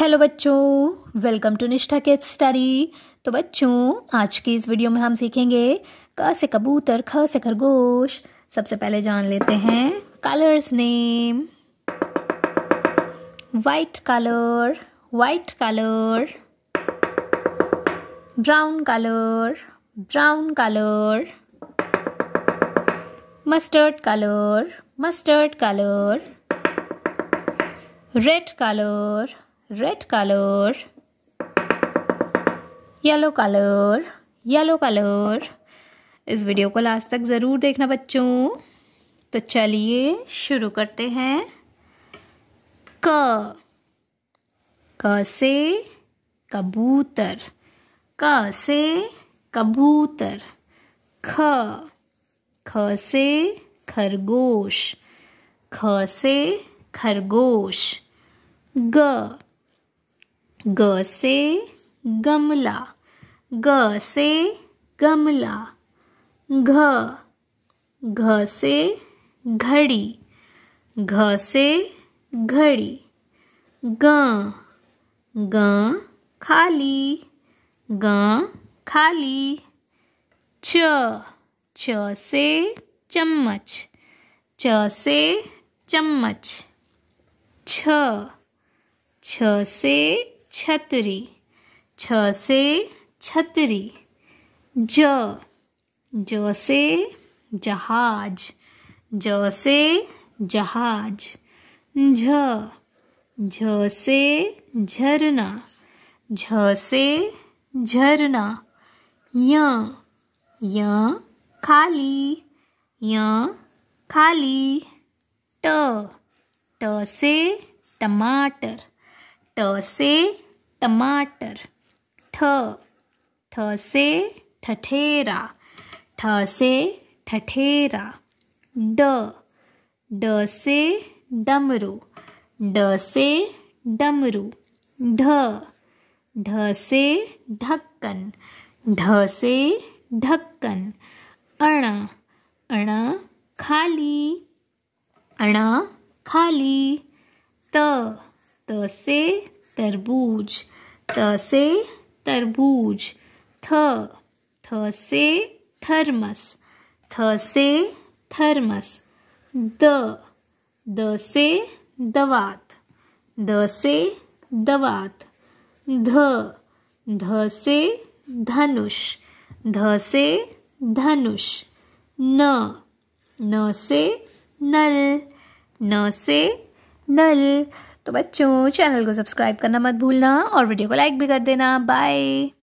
hello बच्चों welcome to Nishtha kid study तो बच्चों आज की इस वीडियो में हम सीखेंगे क से कबूतर ख से खरगोश सबसे पहले जान लेते हैं colours name white colour white colour brown colour brown colour mustard colour mustard colour red colour red color yellow color yellow color इस वीडियो को लास्ट तक ज़रूर देखना बच्चों तो चलिए शुरू करते हैं क क से कबूतर क से कबूतर ख ख से खरगोश ख से खरगोश ग ग से गमला ग से गमला घ घ से घड़ी घ से घड़ी ग ग खाली ग खाली च च से चम्मच च से चम्मच छ छ से छतरी छ से छतरी ज ज से जहाज ज से जहाज झ झ से झरना झ से झरना य य खाली य खाली ट ट से टमाटर ट से टमाटर ठ ठ से ठठेरा ठ से ठठेरा ड ड से डमरू ड से डमरू ढ ढ से ढक्कन ढ से ढक्कन अण अण खाली अण खाली त त से तरबूज त से तरबूज थ थ से थर्मस थ से थर्मस द द से दवात द से दवात ध ध से धनुष ध से धनुष न न से नल न से नल तो बच्चों चैनल को सब्सक्राइब करना मत भूलना और वीडियो को लाइक भी कर देना बाय